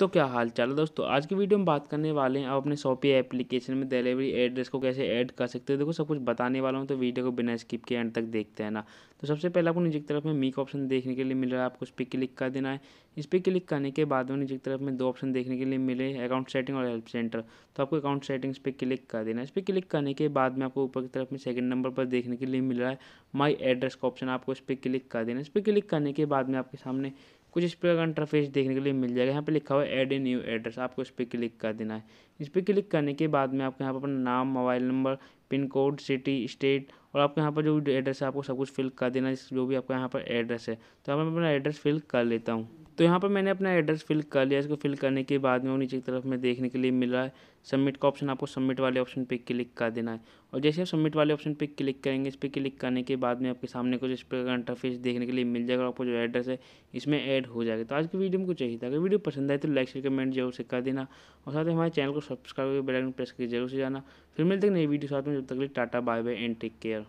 तो क्या हाल चाल है दोस्तों आज की वीडियो में बात करने वाले हैं आप अपने शॉपी एप्लीकेशन में डिलीवरी एड्रेस को कैसे ऐड कर सकते हो देखो सब कुछ बताने वाला हूँ तो वीडियो को बिना स्किप के एंड तक देखते हैं ना तो सबसे पहले आपको नीचे की तरफ में मी का ऑप्शन देखने के लिए मिल रहा है आपको उस पर क्लिक कर देना है इस पर क्लिक करने के बाद में नीचे की तरफ में दो ऑप्शन देखने के लिए मिले अकाउंट सेटिंग और हेल्प सेंटर तो आपको अकाउंट सेटिंग्स पर क्लिक कर देना है इस पर क्लिक करने के बाद में आपको ऊपर की तरफ में सेकंड नंबर पर देखने के लिए मिल रहा है माई एड्रेस का ऑप्शन आपको इस पर क्लिक कर देना है इस पर क्लिक करने के बाद में आपके सामने कुछ इस प्रकार का इंटरफेस देखने के लिए मिल जाएगा यहाँ पे लिखा हुआ है एड ए न्यू एड्रेस आपको इस पर क्लिक कर देना है इस पर क्लिक करने के बाद में आपको यहाँ पर अपना नाम mobile number pin code city state और आपको यहाँ पर जो एड्रेस है आपको सब कुछ फिल कर देना है जो भी आपका यहाँ पर एड्रेस है तो मैं अपना एड्रेस फिल कर लेता हूँ तो यहाँ पर मैंने अपना एड्रेस फिल कर लिया इसको फिल करने के बाद में नीचे की तरफ में देखने के लिए मिला है सबमिट का ऑप्शन आपको सबमिट वाले ऑप्शन पे क्लिक कर देना है और जैसे आप सबमिट वाले ऑप्शन पे क्लिक करेंगे इस पर क्लिक करने के बाद में आपके सामने कुछ इस प्रकार इंटरफेस देखने के लिए मिल जाएगा आपको जो एड्रेस है इसमें ऐड हो जाएगा तो आज की वीडियो में कुछ चाहिए था अगर वीडियो पसंद आए तो लाइक शेयर कमेंट जरूर से कर देना और साथ ही हमारे चैनल को सब्सक्राइब करके बेलाइकन प्रेस करके जरूर से जाना फिर मिलते हैं नई वीडियो साथ में जब तक tata bye bye and take care